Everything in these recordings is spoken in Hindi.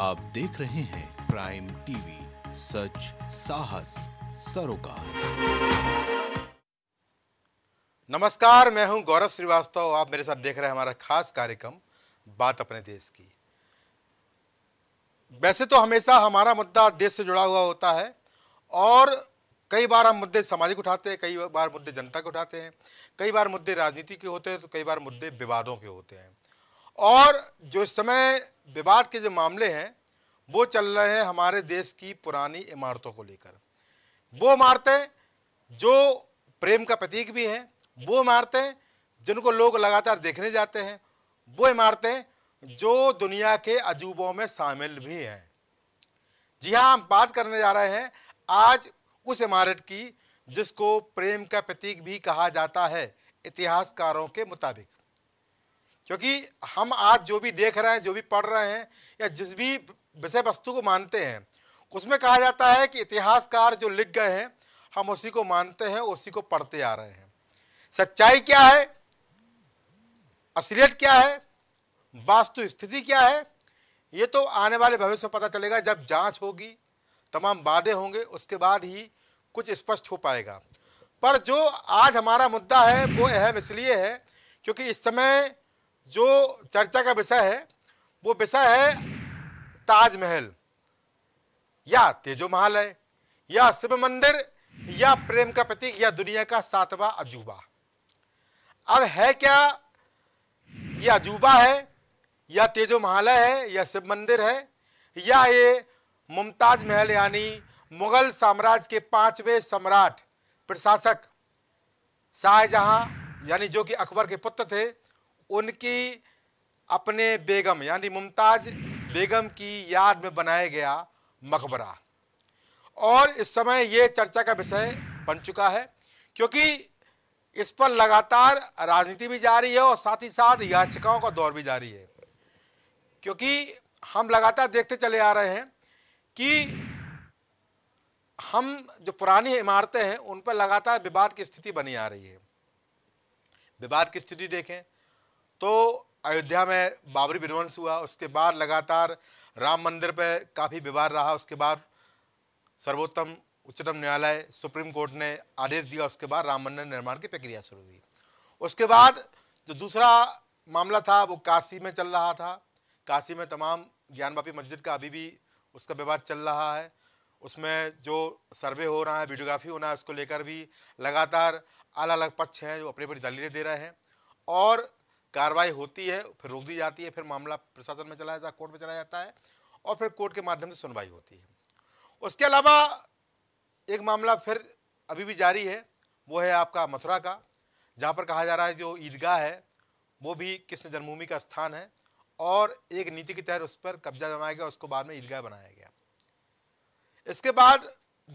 आप देख रहे हैं प्राइम टीवी सच साहस सरोकार नमस्कार मैं हूं गौरव श्रीवास्तव आप मेरे साथ देख रहे हैं हमारा खास कार्यक्रम बात अपने देश की वैसे तो हमेशा हमारा मुद्दा देश से जुड़ा हुआ होता है और कई बार हम मुद्दे सामाजिक उठाते हैं कई बार मुद्दे जनता के उठाते हैं कई बार मुद्दे राजनीति के होते हैं तो कई बार मुद्दे विवादों के होते हैं और जो इस समय विवाद के जो मामले हैं वो चल रहे हैं हमारे देश की पुरानी इमारतों को लेकर वो इमारतें जो प्रेम का प्रतीक भी हैं वो इमारतें जिनको लोग लगातार देखने जाते हैं वो इमारतें जो दुनिया के अजूबों में शामिल भी हैं जी हाँ हम बात करने जा रहे हैं आज उस इमारत की जिसको प्रेम का प्रतीक भी कहा जाता है इतिहासकारों के मुताबिक क्योंकि हम आज जो भी देख रहे हैं जो भी पढ़ रहे हैं या जिस भी विषय वस्तु को मानते हैं उसमें कहा जाता है कि इतिहासकार जो लिख गए हैं हम उसी को मानते हैं उसी को पढ़ते आ रहे हैं सच्चाई क्या है असलियत क्या है वास्तु स्थिति क्या है ये तो आने वाले भविष्य में पता चलेगा जब जांच होगी तमाम वादे होंगे उसके बाद ही कुछ स्पष्ट हो पाएगा पर जो आज हमारा मुद्दा है वो अहम इसलिए है क्योंकि इस समय जो चर्चा का विषय है वो विषय है ताजमहल या तेजो है या शिव मंदिर या प्रेम का प्रतीक या दुनिया का सातवां अजूबा अब है क्या यह अजूबा है या तेजो महालय है या शिव मंदिर है या ये मुमताज महल यानी मुगल साम्राज्य के पांचवें सम्राट प्रशासक शाहजहां यानी जो कि अकबर के पुत्र थे उनकी अपने बेगम यानी मुमताज़ बेगम की याद में बनाया गया मकबरा और इस समय ये चर्चा का विषय बन चुका है क्योंकि इस पर लगातार राजनीति भी जारी है और साथ ही साथ याचिकाओं का दौर भी जारी है क्योंकि हम लगातार देखते चले आ रहे हैं कि हम जो पुरानी इमारतें हैं उन पर लगातार विवाद की स्थिति बनी आ रही है विवाद की स्थिति देखें तो अयोध्या में बाबरी विध्वंस हुआ उसके बाद लगातार राम मंदिर पर काफ़ी विवाद रहा उसके बाद सर्वोत्तम उच्चतम न्यायालय सुप्रीम कोर्ट ने आदेश दिया उसके बाद राम मंदिर निर्माण की प्रक्रिया शुरू हुई उसके बाद जो दूसरा मामला था वो काशी में चल रहा था काशी में तमाम ज्ञानवापी मस्जिद का अभी भी उसका विवाद चल रहा है उसमें जो सर्वे हो रहा है वीडियोग्राफी होना है उसको लेकर भी लगातार अलग अलग पक्ष हैं जो अपनी अपनी दलीलें दे रहे हैं और कार्रवाई होती है फिर रोक दी जाती है फिर मामला प्रशासन में चला जाता है कोर्ट में चला जाता है और फिर कोर्ट के माध्यम से सुनवाई होती है उसके अलावा एक मामला फिर अभी भी जारी है वो है आपका मथुरा का जहाँ पर कहा जा रहा है जो ईदगाह है वो भी कृष्ण जन्मभूमि का स्थान है और एक नीति के तहत उस पर कब्जा जमाया गया उसको बाद में ईदगाह बनाया गया इसके बाद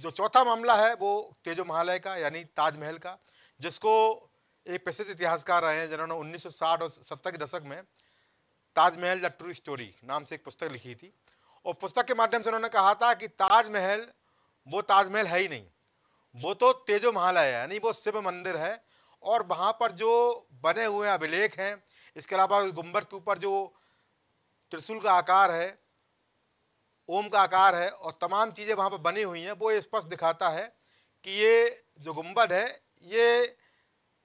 जो चौथा मामला है वो तेजो महालय का यानी ताजमहल का जिसको एक प्रसिद्ध इतिहासकार रहे हैं जिन्होंने 1960 और 70 के दशक में ताजमहल द ट्रू स्टोरी नाम से एक पुस्तक लिखी थी और पुस्तक के माध्यम से उन्होंने कहा था कि ताजमहल वो ताजमहल है ही नहीं वो तो तेजो महल है यानी वो शिव मंदिर है और वहाँ पर जो बने हुए अभिलेख हैं इसके अलावा गुम्बद के ऊपर जो त्रिशूल का आकार है ओम का आकार है और तमाम चीज़ें वहाँ पर बनी हुई हैं वो स्पष्ट दिखाता है कि ये जो गुम्बद है ये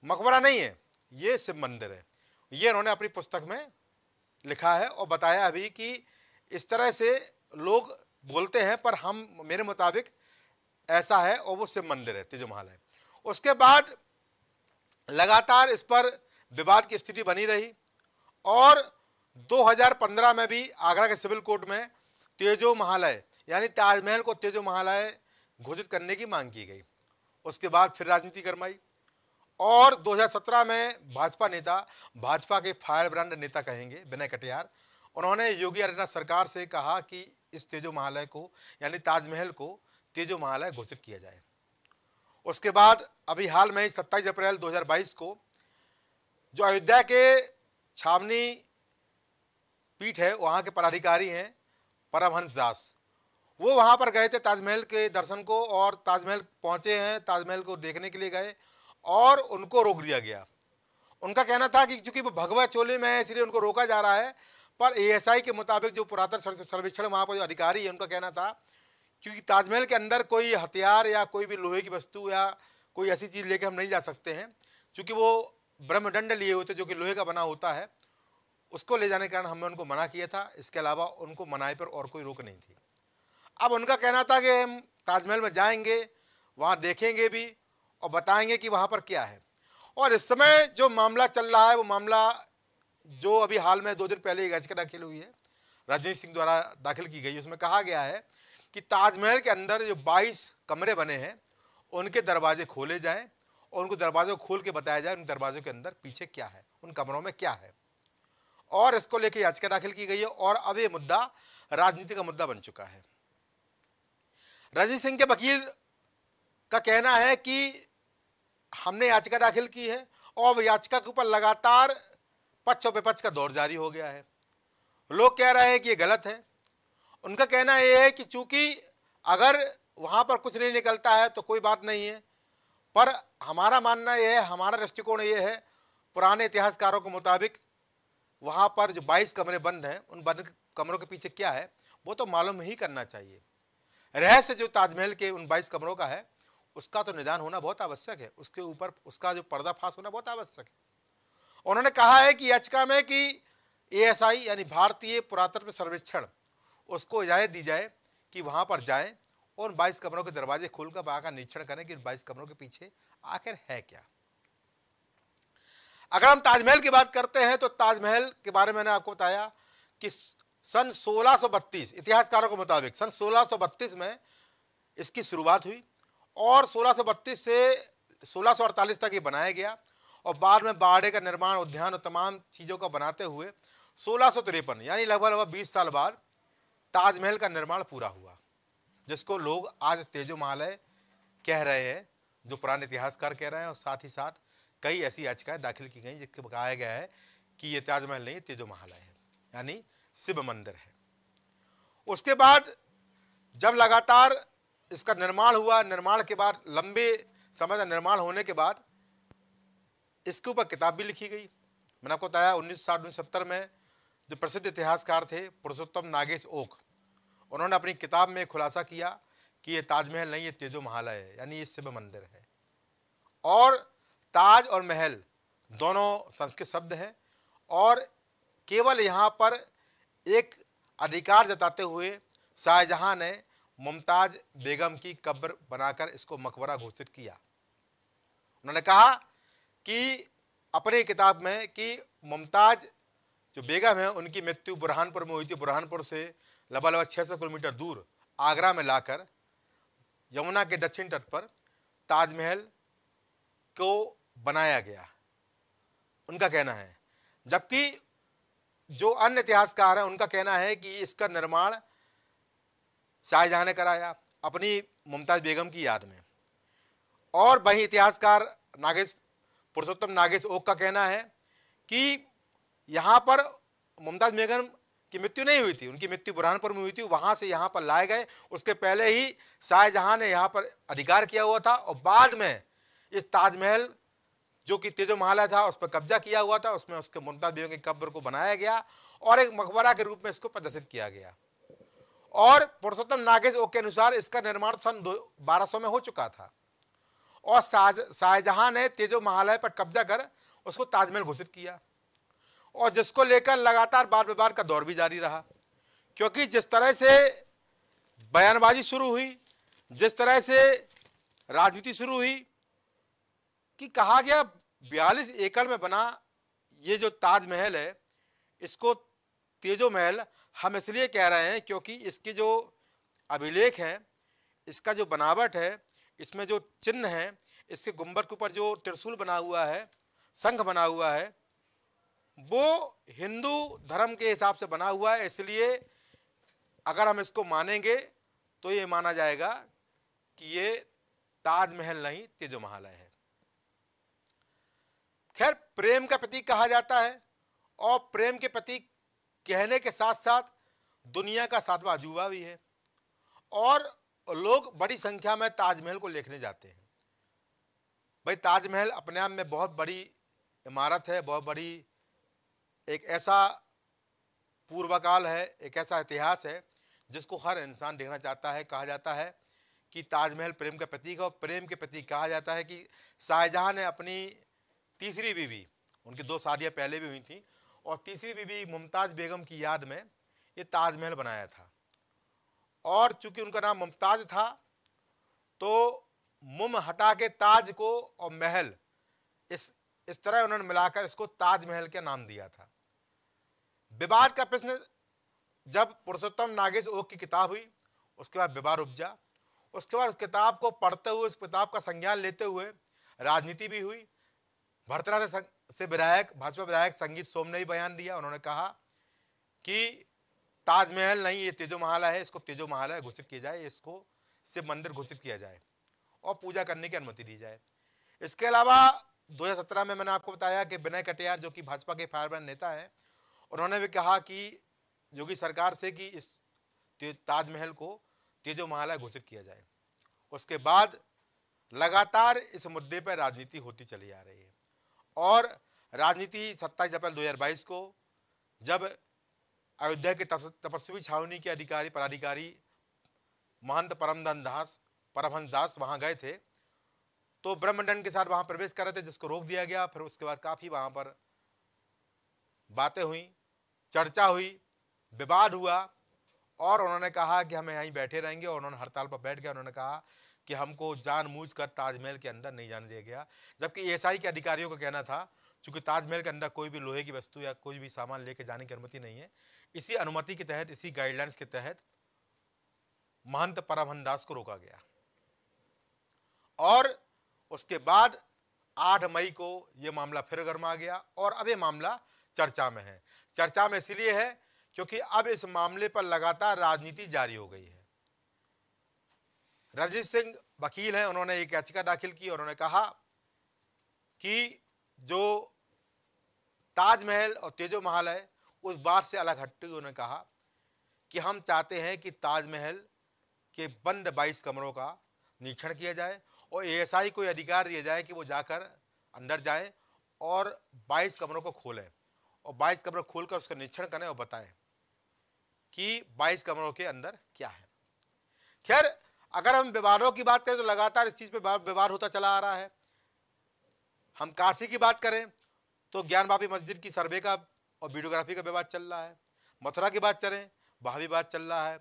मकबरा नहीं है ये शिव मंदिर है ये उन्होंने अपनी पुस्तक में लिखा है और बताया अभी कि इस तरह से लोग बोलते हैं पर हम मेरे मुताबिक ऐसा है और वो शिव मंदिर है तेजो है उसके बाद लगातार इस पर विवाद की स्थिति बनी रही और 2015 में भी आगरा के सिविल कोर्ट में तेजो महालय यानी ताजमहल को तेजो महालय घोषित करने की मांग की गई उसके बाद फिर राजनीति गर्माई और 2017 में भाजपा नेता भाजपा के फायर ब्रांड नेता कहेंगे विनय कटियार उन्होंने योगी आदित्यनाथ सरकार से कहा कि इस तेजो महालय को यानी ताजमहल को तेजो महालय घोषित किया जाए उसके बाद अभी हाल में ही सत्ताईस अप्रैल 2022 को जो अयोध्या के छावनी पीठ है वहाँ के पदाधिकारी हैं परमहंस दास वो वहाँ पर गए थे ताजमहल के दर्शन को और ताजमहल पहुँचे हैं ताजमहल को देखने के लिए गए और उनको रोक दिया गया उनका कहना था कि चूंकि वो भगवा चोले में है इसलिए उनको रोका जा रहा है पर एएसआई के मुताबिक जो पुरातन सर्वेक्षण वहाँ पर जो अधिकारी है उनका कहना था क्योंकि ताजमहल के अंदर कोई हथियार या कोई भी लोहे की वस्तु या कोई ऐसी चीज़ लेके हम नहीं जा सकते हैं क्योंकि वो ब्रह्मदंड लिए होते जो कि लोहे का बना होता है उसको ले जाने के कारण हमने उनको मना किया था इसके अलावा उनको मनाए पर और कोई रोक नहीं थी अब उनका कहना था कि हम ताजमहल में जाएंगे वहाँ देखेंगे भी और बताएंगे कि वहाँ पर क्या है और इस समय जो मामला चल रहा है वो मामला जो अभी हाल में दो दिन पहले याचिका दाखिल हुई है राजनीत सिंह द्वारा दाखिल की गई उसमें कहा गया है कि ताजमहल के अंदर जो 22 कमरे बने हैं उनके दरवाजे खोले जाएं और उनको दरवाज़ों खोल के बताया जाए उन दरवाज़ों के अंदर पीछे क्या है उन कमरों में क्या है और इसको लेकर याचिका दाखिल की गई है और अब ये मुद्दा राजनीति का मुद्दा बन चुका है राजनीत सिंह के वकील का कहना है कि हमने याचिका दाखिल की है और याचिका के ऊपर लगातार पक्ष और विपक्ष का दौर जारी हो गया है लोग कह रहे हैं कि ये गलत है उनका कहना यह है कि चूंकि अगर वहाँ पर कुछ नहीं निकलता है तो कोई बात नहीं है पर हमारा मानना यह है हमारा दृष्टिकोण ये है पुराने इतिहासकारों के मुताबिक वहाँ पर जो 22 कमरे बंद हैं उन बंद कमरों के पीछे क्या है वो तो मालूम ही करना चाहिए रहस्य जो ताजमहल के उन 22 कमरों का है उसका तो निदान होना बहुत आवश्यक है उसके ऊपर उसका जो पर्दाफाश होना बहुत आवश्यक है उन्होंने कहा है कि याचिका में कि एएसआई यानी भारतीय पुरातत्व सर्वेक्षण उसको इजाज़त दी जाए कि वहाँ पर जाए और बाईस कमरों के दरवाजे खोलकर वहाँ का निरीक्षण करें कि बाईस कमरों के पीछे आखिर है क्या अगर हम ताजमहल की बात करते हैं तो ताजमहल के बारे में मैंने आपको बताया कि सन 1632 इतिहासकारों के मुताबिक सन 1632 में इसकी शुरुआत हुई और सोलह सौ बत्तीस से सोलह सौ अड़तालीस तक ये बनाया गया और बाद में बाड़े का निर्माण उद्यान और तमाम चीज़ों का बनाते हुए सोलह सौ तिरपन यानी लगभग लगभग बीस साल बाद ताजमहल का निर्माण पूरा हुआ जिसको लोग आज तेजो महालय कह रहे हैं जो पुराने इतिहासकार कह रहे हैं और साथ ही साथ कई ऐसी याचिकाएं दाखिल की गई जिसके बताया गया है कि ये ताजमहल नहीं तेजो महालय है यानी शिव मंदिर है उसके बाद जब लगातार इसका निर्माण हुआ निर्माण के बाद लंबे समय का निर्माण होने के बाद इसके ऊपर किताब भी लिखी गई मैंने आपको बताया उन्नीस सौ साठ में जो प्रसिद्ध इतिहासकार थे पुरुषोत्तम नागेश ओक उन्होंने अपनी किताब में खुलासा किया कि ये ताजमहल नहीं ये तेजो महालय है यानी ये शिव मंदिर है और ताज और महल दोनों संस्कृत शब्द हैं और केवल यहाँ पर एक अधिकार जताते हुए शाहजहाँ ने मुमताज़ बेगम की कब्र बनाकर इसको मकबरा घोषित किया उन्होंने कहा कि अपनी किताब में कि मुमताज़ जो बेगम है उनकी मृत्यु बुरहानपुर में हुई थी बुरहानपुर से लगभग लगभग छः सौ किलोमीटर दूर आगरा में लाकर यमुना के दक्षिण तट पर ताजमहल को बनाया गया उनका कहना है जबकि जो अन्य इतिहासकार हैं उनका कहना है कि इसका निर्माण शाहजहाँ ने कराया अपनी मुमताज़ बेगम की याद में और वहीं इतिहासकार नागेश पुरुषोत्तम नागेश ओक का कहना है कि यहाँ पर मुमताज़ बेगम की मृत्यु नहीं हुई थी उनकी मृत्यु बुरहानपुर में हुई थी वहाँ से यहाँ पर लाए गए उसके पहले ही शाहजहाँ ने यहाँ पर अधिकार किया हुआ था और बाद में इस ताजमहल जो कि तेजो महाला था उस पर कब्जा किया हुआ था उसमें उसके मुमताज़ बेगम की कब्र को बनाया गया और एक मकबरा के रूप में इसको प्रदर्शित किया गया और पुरुषोत्तम नागेश के अनुसार इसका निर्माण सन दो बारह में हो चुका था और शाहजहां ने तेजो महालय पर कब्जा कर उसको ताजमहल घोषित किया और जिसको लेकर लगातार बार विवाद का दौर भी जारी रहा क्योंकि जिस तरह से बयानबाजी शुरू हुई जिस तरह से राजनीति शुरू हुई कि कहा गया बयालीस एकड़ में बना ये जो ताजमहल है इसको तेजो महल हम इसलिए कह रहे हैं क्योंकि इसके जो अभिलेख हैं इसका जो बनावट है इसमें जो चिन्ह है इसके गुम्बर के ऊपर जो त्रिशूल बना हुआ है संघ बना हुआ है वो हिंदू धर्म के हिसाब से बना हुआ है इसलिए अगर हम इसको मानेंगे तो ये माना जाएगा कि ये ताजमहल नहीं तेजो महालय है खैर प्रेम का प्रतीक कहा जाता है और प्रेम के प्रतीक कहने के साथ साथ दुनिया का सातवा अजूबा भी है और लोग बड़ी संख्या में ताजमहल को देखने जाते हैं भाई ताजमहल अपने आप में बहुत बड़ी इमारत है बहुत बड़ी एक ऐसा पूर्वकाल है एक ऐसा इतिहास है जिसको हर इंसान देखना चाहता है कहा जाता है कि ताजमहल प्रेम का प्रतीक है और प्रेम के प्रतीक कहा जाता है कि शाहजहाँ ने अपनी तीसरी बीवी उनकी दो शादियाँ पहले भी हुई थी और तीसरी बीबी मुमताज़ बेगम की याद में ये ताजमहल बनाया था और चूंकि उनका नाम मुमताज़ था तो मुम हटा के ताज को और महल इस इस तरह उन्होंने मिलाकर इसको ताजमहल के नाम दिया था विवाद का प्रश्न जब पुरुषोत्तम नागेश ओक की किताब हुई उसके बाद विवाद उपजा उसके बाद उस किताब को पढ़ते हुए उस किताब का संज्ञान लेते हुए राजनीति भी हुई भरतरा से से विधायक भाजपा विधायक संगीत सोम ने भी बयान दिया उन्होंने कहा कि ताजमहल नहीं ये तेजो महल है इसको तेजो है घोषित किया जाए इसको शिव मंदिर घोषित किया जाए और पूजा करने की अनुमति दी जाए इसके अलावा 2017 में मैंने आपको बताया कि विनय कटियार जो कि भाजपा के फायरब्रांड नेता हैं उन्होंने भी कहा कि योगी सरकार से कि इस ताजमहल को तेजो महाला घोषित किया जाए उसके बाद लगातार इस मुद्दे पर राजनीति होती चली आ रही है और राजनीति सत्ताईस अप्रैल 2022 को जब अयोध्या के तपस्वी छावनी के अधिकारी पदाधिकारी महंत परमधन दास परमहंस दास वहाँ गए थे तो ब्रह्मंडन के साथ वहाँ प्रवेश कर रहे थे जिसको रोक दिया गया फिर उसके बाद काफ़ी वहाँ पर बातें हुई चर्चा हुई विवाद हुआ और उन्होंने कहा कि हम यहीं बैठे रहेंगे और उन्होंने हड़ताल पर बैठ गया उन्होंने कहा कि हमको कर ताजमहल के अंदर नहीं जाने दिया गया जबकि एस के अधिकारियों का कहना था चूँकि ताजमहल के अंदर कोई भी लोहे की वस्तु या कोई भी सामान लेके जाने की अनुमति नहीं है इसी अनुमति के तहत इसी गाइडलाइंस के तहत महंत परमहन दास को रोका गया और उसके बाद आठ मई को ये मामला फिर गर्मा गया और अब ये मामला चर्चा में है चर्चा में इसलिए है क्योंकि अब इस मामले पर लगातार राजनीति जारी हो गई है रजीत सिंह वकील हैं उन्होंने एक याचिका दाखिल की और उन्होंने कहा कि जो ताजमहल और तेजो महल है उस बात से अलग हटते हुए उन्होंने कहा कि हम चाहते हैं कि ताजमहल के बंद बाईस कमरों का निरीक्षण किया जाए और एएसआई को अधिकार दिया जाए कि वो जाकर अंदर जाए और 22 कमरों को खोलें और 22 कमरों खोलकर उसका निरीक्षण करें और बताएं कि 22 कमरों के अंदर क्या है खैर अगर हम व्यवहारों की बात करें तो लगातार इस चीज़ पे व्यवहार होता चला आ रहा है हम काशी की बात करें तो ज्ञान ज्ञानवापी मस्जिद की सर्वे का और वीडियोग्राफी का विवाद चल रहा है मथुरा की बात करें वहाँ भी बात चल रहा है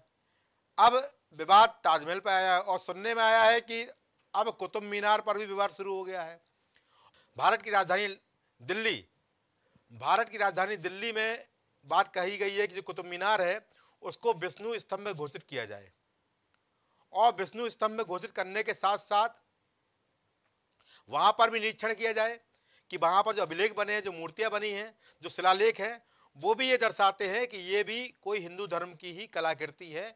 अब विवाद ताजमहल पर आया है और सुनने में आया है कि अब कुतुब मीनार पर भी विवाद शुरू हो गया है भारत की राजधानी दिल्ली भारत की राजधानी दिल्ली में बात कही गई है कि जो कुतुब मीनार है उसको विष्णु स्तंभ में घोषित किया जाए और विष्णु स्तंभ में घोषित करने के साथ साथ वहाँ पर भी निरीक्षण किया जाए कि वहाँ पर जो अभिलेख बने हैं जो मूर्तियाँ बनी हैं जो शिलालेख हैं वो भी ये दर्शाते हैं कि ये भी कोई हिंदू धर्म की ही कलाकृति है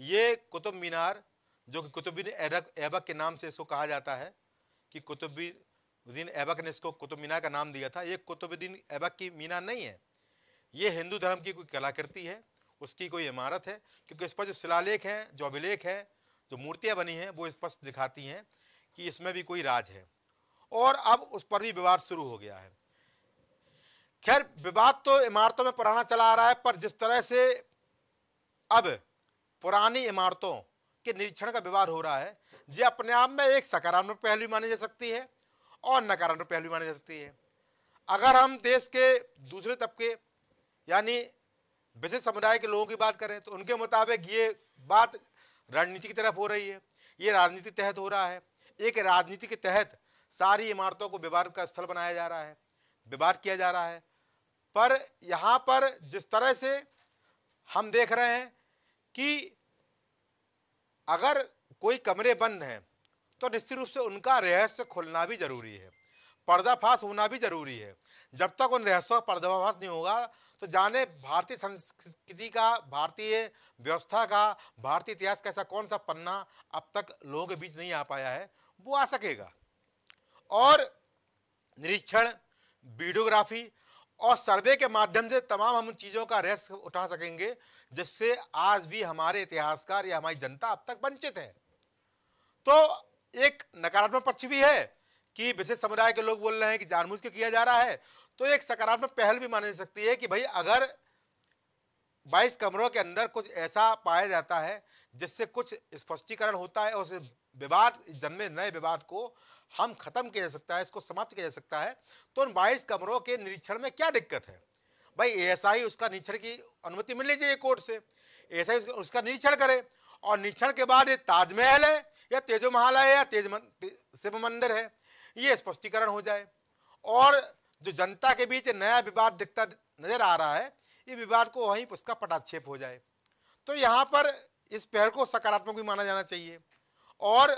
ये कुतुब मीनार जो कि कुतुबुद्दीन ऐबक ऐबक के नाम से इसको कहा जाता है कि कुतुबुद्दीन ऐबक ने इसको कुतुब मीनार का नाम दिया था ये कुतुबुद्दीन ऐबक की मीनार नहीं है ये हिंदू धर्म की कोई कलाकृति है उसकी कोई इमारत है क्योंकि इस पर जो शिलालेख हैं जो अभिलेख हैं जो मूर्तियाँ बनी हैं वो स्पष्ट दिखाती हैं कि इसमें भी कोई राज है और अब उस पर भी विवाद शुरू हो गया है खैर विवाद तो इमारतों में पुराना चला आ रहा है पर जिस तरह से अब पुरानी इमारतों के निरीक्षण का विवाद हो रहा है ये अपने आप में एक सकारात्मक पहलू मानी जा सकती है और नकारात्मक पहलू मानी जा सकती है अगर हम देश के दूसरे तबके यानी विशेष समुदाय के लोगों की बात करें तो उनके मुताबिक ये बात रणनीति की तरफ हो रही है ये राजनीति तहत हो रहा है एक राजनीति के तहत सारी इमारतों को विवाद का स्थल बनाया जा रहा है विवाद किया जा रहा है पर यहाँ पर जिस तरह से हम देख रहे हैं कि अगर कोई कमरे बंद हैं तो निश्चित रूप से उनका रहस्य खोलना भी जरूरी है पर्दाफाश होना भी जरूरी है जब तक उन रहस्यों का पर्दाफाश नहीं होगा तो जाने भारतीय संस्कृति का भारतीय व्यवस्था का भारतीय इतिहास का ऐसा कौन सा पन्ना अब तक लोगों के बीच नहीं आ पाया है वो आ सकेगा और निरीक्षण वीडियोग्राफी और सर्वे के माध्यम से तमाम हम चीज़ों का रहस्य उठा सकेंगे जिससे आज भी हमारे इतिहासकार या हमारी जनता अब तक वंचित है तो एक नकारात्मक पक्ष भी है कि विशेष समुदाय के लोग बोल रहे हैं कि जानबूझ के किया जा रहा है तो एक सकारात्मक पहल भी मानी जा सकती है कि भाई अगर बाईस कमरों के अंदर कुछ ऐसा पाया जाता है जिससे कुछ स्पष्टीकरण होता है और उस विवाद जन्मे नए विवाद को हम खत्म किया जा सकता है इसको समाप्त किया जा सकता है तो उन बाईस कमरों के निरीक्षण में क्या दिक्कत है भाई ही उसका निरीक्षण की अनुमति मिलनी चाहिए कोर्ट से एएसआई उसका, उसका निरीक्षण करे और निरीक्षण के बाद ये ताजमहल है या तेजो महल है या तेज शिव मंदिर है ये स्पष्टीकरण हो जाए और जो जनता के बीच नया विवाद दिखता नजर आ रहा है ये विवाद को वहीं उसका पटाक्षेप हो जाए तो यहाँ पर इस पहल को सकारात्मक भी माना जाना चाहिए और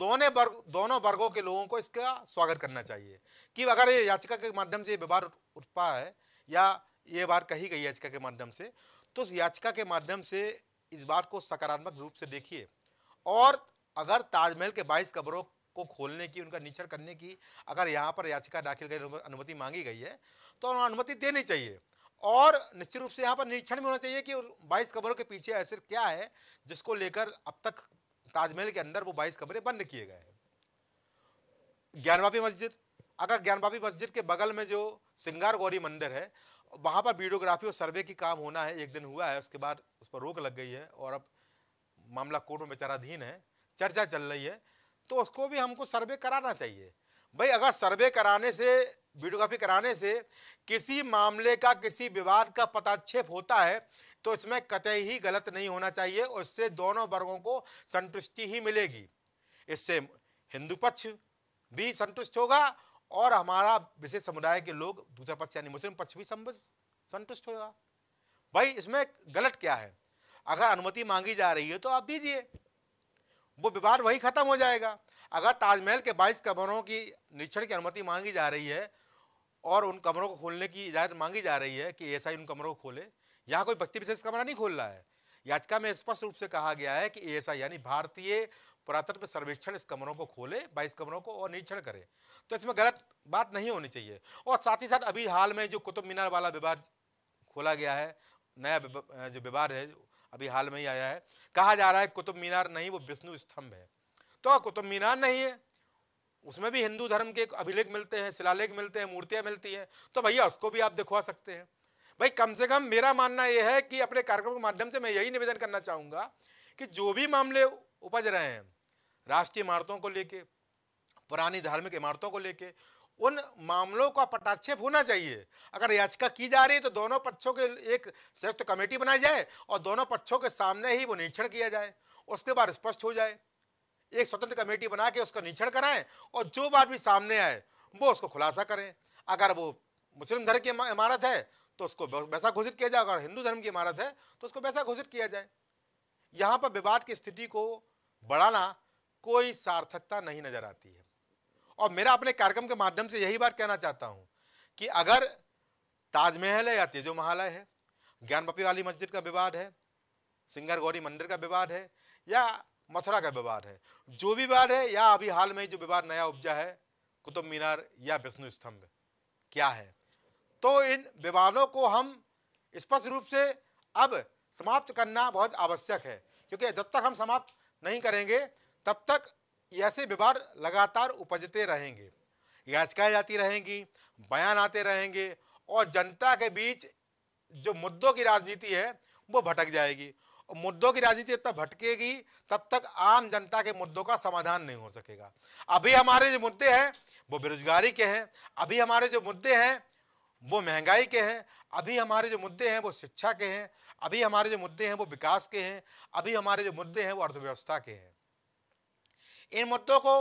दोनों वर्ग दोनों वर्गों के लोगों को इसका स्वागत करना चाहिए कि अगर ये याचिका के माध्यम से विवाद पा है या ये बात कही गई याचिका के माध्यम से तो उस याचिका के माध्यम से इस बात को सकारात्मक रूप से देखिए और अगर ताजमहल के बाईस कब्रों को खोलने की उनका निरीक्षण करने की अगर यहाँ पर याचिका दाखिल कर अनुमति मांगी गई है तो अनुमति देनी चाहिए और निश्चित रूप से यहाँ पर निरीक्षण भी होना चाहिए कि बाईस कमरों के पीछे ऐसे क्या है जिसको लेकर अब तक ताजमहल के अंदर वो बाईस कमरे बंद किए गए हैं ज्ञानवापी मस्जिद अगर ज्ञानवापी मस्जिद के बगल में जो सिंगार गौरी मंदिर है वहाँ पर वीडियोग्राफी और सर्वे की काम होना है एक दिन हुआ है उसके बाद उस पर रोक लग गई है और अब मामला कोर्ट में विचाराधीन है चर्चा चल रही है तो उसको भी हमको सर्वे कराना चाहिए भाई अगर सर्वे कराने से वीडियोग्राफी कराने से किसी मामले का किसी विवाद का पताक्षेप होता है तो इसमें कतई ही गलत नहीं होना चाहिए और इससे दोनों वर्गों को संतुष्टि ही मिलेगी इससे हिंदू पक्ष भी संतुष्ट होगा और हमारा विशेष समुदाय के लोग दूसरा पक्ष यानी मुस्लिम पक्ष भी संतुष्ट होगा भाई इसमें गलत क्या है अगर अनुमति मांगी जा रही है तो आप दीजिए वो विवाद वही खत्म हो जाएगा अगर ताजमहल के बाईस कमरों की निरीक्षण की अनुमति मांगी जा रही है और उन कमरों को खोलने की इजाज़त मांगी जा रही है कि एएसआई उन कमरों को खोले यहाँ कोई व्यक्ति विशेष कमरा नहीं खोल रहा है याचिका में स्पष्ट रूप से कहा गया है कि एएसआई यानी भारतीय पुरातत्व सर्वेक्षण इस कमरों को खोले बाईस कमरों को और निरीक्षण करे तो इसमें गलत बात नहीं होनी चाहिए और साथ ही साथ अभी हाल में जो कुतुब मीनार वाला व्यवहार खोला गया है नया जो व्यवहार है अभी हाल में ही आया है कहा जा रहा है कुतुब मीनार नहीं वो विष्णु स्तंभ है तो कुतुब मीनार नहीं है उसमें भी हिंदू धर्म के अभिलेख मिलते हैं शिलालेख मिलते हैं मूर्तियाँ मिलती हैं तो भैया उसको भी आप दिखवा सकते हैं भाई कम से कम मेरा मानना यह है कि अपने कार्यक्रम के माध्यम से मैं यही निवेदन करना चाहूँगा कि जो भी मामले उपज रहे हैं राष्ट्रीय इमारतों को लेके पुरानी धार्मिक इमारतों को लेके उन मामलों का पटाक्षेप होना चाहिए अगर याचिका की जा रही है तो दोनों पक्षों के एक संयुक्त कमेटी बनाई जाए और दोनों पक्षों के सामने ही वो निरीक्षण किया जाए उसके बाद स्पष्ट हो जाए एक स्वतंत्र कमेटी बना के उसका निरीक्षण कराएं और जो बात भी सामने आए वो उसको खुलासा करें अगर वो मुस्लिम धर्म की इमारत है तो उसको वैसा घोषित किया जाए अगर हिंदू धर्म की इमारत है तो उसको वैसा घोषित किया जाए यहाँ पर विवाद की स्थिति को बढ़ाना कोई सार्थकता नहीं नज़र आती है और मेरा अपने कार्यक्रम के माध्यम से यही बात कहना चाहता हूँ कि अगर ताजमहल है या तेजो महालय है ज्ञानपपी वाली मस्जिद का विवाद है सिंगर गौरी मंदिर का विवाद है या मथुरा का विवाद है जो भी विवाद है या अभी हाल में जो विवाद नया उपजा है कुतुब मीनार या विष्णु स्तंभ क्या है तो इन विवादों को हम स्पष्ट रूप से अब समाप्त करना बहुत आवश्यक है क्योंकि जब तक हम समाप्त नहीं करेंगे तब तक ऐसे विवाद लगातार उपजते रहेंगे याचिकाएँ जाती रहेंगी बयान आते रहेंगे और जनता के बीच जो मुद्दों की राजनीति है वो भटक जाएगी मुद्दों की राजनीति तब भटकेगी तब तक आम जनता के मुद्दों का समाधान नहीं हो सकेगा अभी हमारे जो मुद्दे हैं वो बेरोजगारी के हैं अभी हमारे जो मुद्दे हैं वो महंगाई के हैं अभी हमारे जो मुद्दे हैं वो शिक्षा के हैं अभी हमारे जो मुद्दे हैं वो विकास के हैं अभी हमारे जो मुद्दे हैं वो अर्थव्यवस्था के हैं इन मुद्दों को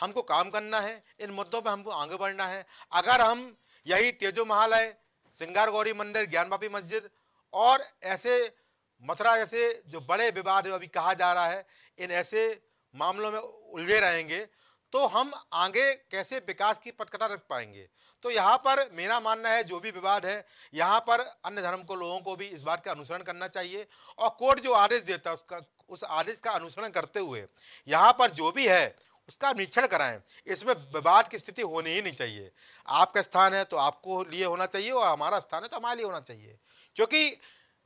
हमको काम करना है इन मुद्दों पर हमको आगे बढ़ना है अगर हम यही तेजो महालय सिंगार गौरी मंदिर ज्ञानवापी मस्जिद और ऐसे मथुरा जैसे जो बड़े विवाद अभी कहा जा रहा है इन ऐसे मामलों में उलझे रहेंगे तो हम आगे कैसे विकास की पटकटा रख पाएंगे तो यहाँ पर मेरा मानना है जो भी विवाद है यहाँ पर अन्य धर्म को लोगों को भी इस बात का अनुसरण करना चाहिए और कोर्ट जो आदेश देता है उसका उस आदेश का अनुसरण करते हुए यहाँ पर जो भी है उसका निरीक्षण कराएं इसमें विवाद की स्थिति होनी ही नहीं चाहिए आपका स्थान है तो आपको लिए होना चाहिए और हमारा स्थान है तो हमारे लिए होना चाहिए क्योंकि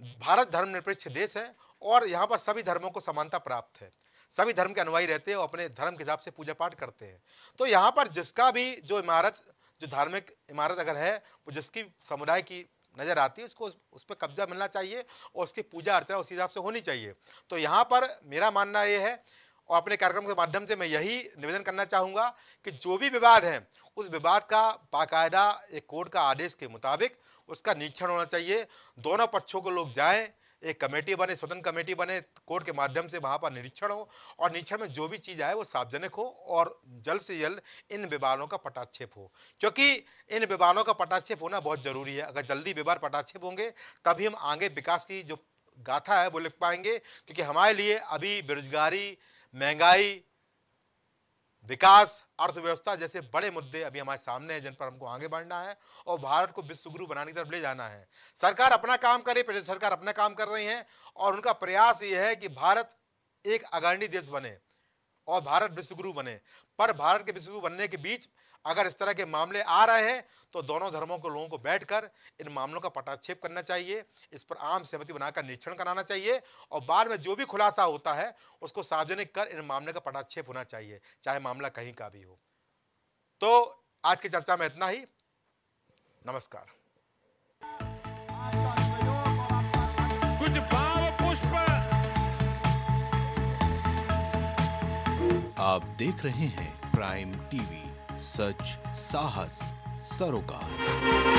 भारत धर्मनिरपेक्ष देश है और यहाँ पर सभी धर्मों को समानता प्राप्त है सभी धर्म के अनुयायी रहते हैं और अपने धर्म के हिसाब से पूजा पाठ करते हैं तो यहाँ पर जिसका भी जो इमारत जो धार्मिक इमारत अगर है वो जिसकी समुदाय की नज़र आती है उसको उस पर कब्जा मिलना चाहिए और उसकी पूजा अर्चना उसी हिसाब से होनी चाहिए तो यहाँ पर मेरा मानना ये है और अपने कार्यक्रम के माध्यम से मैं यही निवेदन करना चाहूँगा कि जो भी विवाद हैं उस विवाद का बाकायदा एक कोर्ट का आदेश के मुताबिक उसका निरीक्षण होना चाहिए दोनों पक्षों को लोग जाएँ एक कमेटी बने स्वतंत्र कमेटी बने कोर्ट के माध्यम से वहाँ पर निरीक्षण हो और निरीक्षण में जो भी चीज़ आए वो सार्वजनिक हो और जल्द से जल्द इन विवादों का पटाक्षेप हो क्योंकि इन विवादों का पटाक्षेप होना बहुत ज़रूरी है अगर जल्दी विवाद पटाक्षेप होंगे तभी हम आगे विकास की जो गाथा है वो लिख पाएंगे क्योंकि हमारे लिए अभी बेरोजगारी महंगाई विकास अर्थव्यवस्था जैसे बड़े मुद्दे अभी हमारे सामने हैं जिन पर हमको आगे बढ़ना है और भारत को विश्वगुरु बनाने की तरफ ले जाना है सरकार अपना काम करे प्रदेश सरकार अपना काम कर रही है और उनका प्रयास ये है कि भारत एक अग्रणी देश बने और भारत विश्वगुरु बने पर भारत के विश्वगुरु बनने के बीच अगर इस तरह के मामले आ रहे हैं तो दोनों धर्मों के लोगों को बैठकर इन मामलों का पटाक्षेप करना चाहिए इस पर आम सहमति बनाकर निरीक्षण कराना चाहिए और बाद में जो भी खुलासा होता है उसको सार्वजनिक कर इन मामले का पटाक्षेप होना चाहिए चाहे मामला कहीं का भी हो तो आज की चर्चा में इतना ही नमस्कार कुछ पुष्प आप देख रहे हैं प्राइम टीवी सच साहस सरोकार